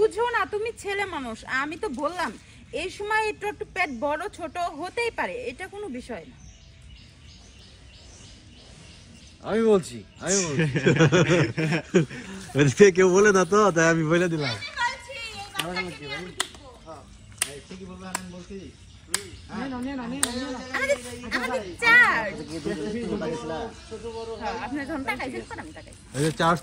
বুঝো না তুমি ছেলে মানুষ আমি তো বললাম এই সময় একটু একটু পেট বড় ছোট হতেই পারে এটা কোনো বিষয় না আমি বলছি আমি বলছি ওদিকে কেউ বলে না তো তাই আমি বলে দিলাম চার্জ